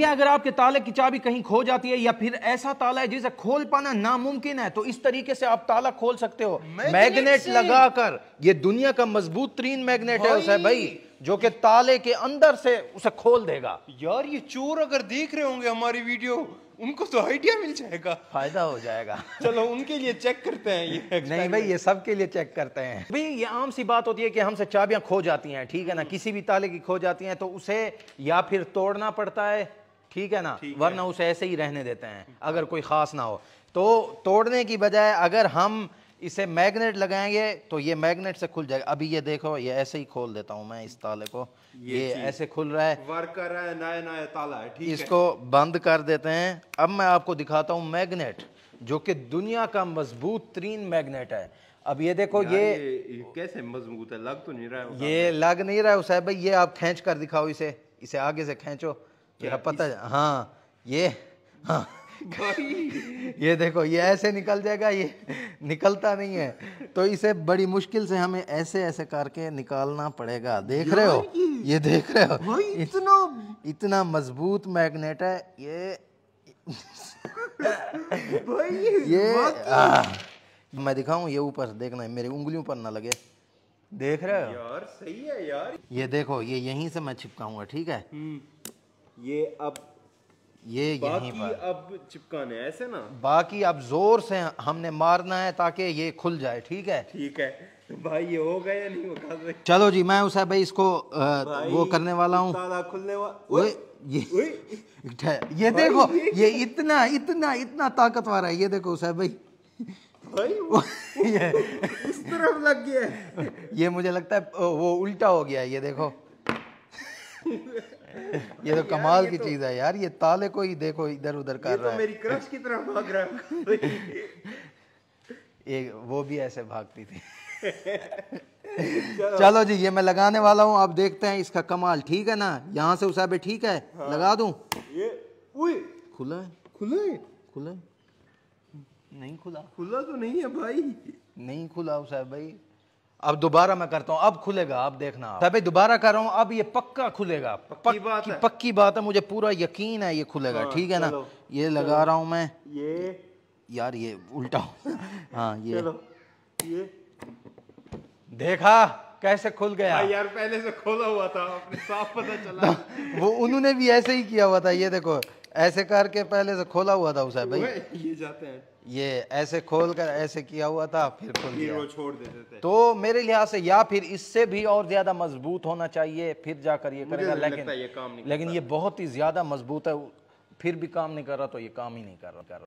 या अगर आपके ताले की चाबी कहीं खो जाती है या फिर ऐसा ताला है जिसे खोल पाना नामुमकिन है तो इस तरीके से आप ताला खोल सकते हो मैग्नेट लगाकर ये दुनिया का मजबूत तरीन मैग्नेट है उसे भाई जो कि ताले के अंदर से उसे खोल देगा यार ये चोर अगर देख रहे होंगे हमारी वीडियो उनको तो आइडिया मिल जाएगा फायदा हो जाएगा चलो उनके लिए चेक करते हैं ये नहीं भाई ये सबके लिए चेक करते हैं भाई ये आम सी बात होती है कि हमसे चाबियां खो जाती हैं ठीक है ना हम्म। किसी भी ताले की खो जाती हैं तो उसे या फिर तोड़ना पड़ता है ठीक है ना वरना उसे ऐसे ही रहने देते हैं हाँ। अगर कोई ख़ास ना हो तो तोड़ने की बजाय अगर हम इसे मैग्नेट लगाएंगे तो ये मैग्नेट से खुल जाएगा अभी ये देखो ये ऐसे ही खोल देता हूँ मैं इस ताले को ये, ये ऐसे खुल रहा है वर्क कर रहा है नया नया ताला है ठीक इसको है। बंद कर देते हैं अब मैं आपको दिखाता हूँ मैग्नेट जो कि दुनिया का मजबूत तरीन मैग्नेट है अब ये देखो ये, ये कैसे मजबूत है लग तो नहीं रहा है ये लग नहीं रहा है उस भाई ये आप खींच कर दिखाओ इसे इसे आगे से खींचो क्या पता हाँ ये हाँ ये देखो ये ऐसे निकल जाएगा ये निकलता नहीं है तो इसे बड़ी मुश्किल से हमें ऐसे ऐसे करके निकालना पड़ेगा देख रहे हो ये देख रहे हो इतना इतना मजबूत मैग्नेट है ये भाई ये तो- आ, मैं दिखाऊं ये ऊपर देखना है मेरी उंगलियों पर ना लगे देख रहे हो यार सही है यार ये देखो ये यहीं से मैं छिपकाऊंगा ठीक है हम्म। ये अब ये यहीं पर अब चिपकाने ऐसे ना बाकी अब जोर से हमने मारना है ताकि ये खुल जाए ठीक है ठीक है तो भाई ये हो होगा या नहीं होगा चलो जी मैं उसे भाई इसको आ, भाई वो करने वाला हूँ खुलने वाला ये ये देखो ये, इतना इतना इतना ताकतवर है ये देखो उसे भाई भाई वो, ये इस तरफ लग गया ये मुझे लगता है वो उल्टा हो गया ये देखो ये तो कमाल की तो, चीज है यार ये ताले को ही देखो इधर उधर कर तो रहा है मेरी क्रश की तरह भाग रहा है एक वो भी ऐसे भागती थी चलो।, चलो जी ये मैं लगाने वाला हूँ आप देखते हैं इसका कमाल ठीक है ना यहाँ से उसे ठीक है हाँ। लगा दू खुला है खुला है खुला है नहीं खुला खुला तो नहीं है भाई नहीं खुला उसे भाई अब दोबारा मैं करता हूँ अब खुलेगा अब देखना आप दोबारा कर रहा हूँ अब ये पक्का खुलेगा पक्की बात है पक्की बात है मुझे पूरा यकीन है ये खुलेगा हाँ, ठीक है ना ये लगा रहा हूँ मैं ये यार ये उल्टा हाँ ये ये देखा कैसे खुल गया हाँ यार पहले से खोला हुआ था साफ पता चला वो उन्होंने भी ऐसे ही किया हुआ था ये देखो ऐसे करके पहले से खोला हुआ था उसे भाई ये जाते हैं ये ऐसे खोल कर ऐसे किया हुआ था फिर खोल दिया वो छोड़ देते थे तो मेरे लिहाज से या फिर इससे भी और ज्यादा मजबूत होना चाहिए फिर जाकर ये करेगा लेकिन ये काम नहीं लेकिन ये बहुत ही ज्यादा मजबूत है फिर भी काम नहीं कर रहा तो ये काम ही नहीं कर रहा कर रहा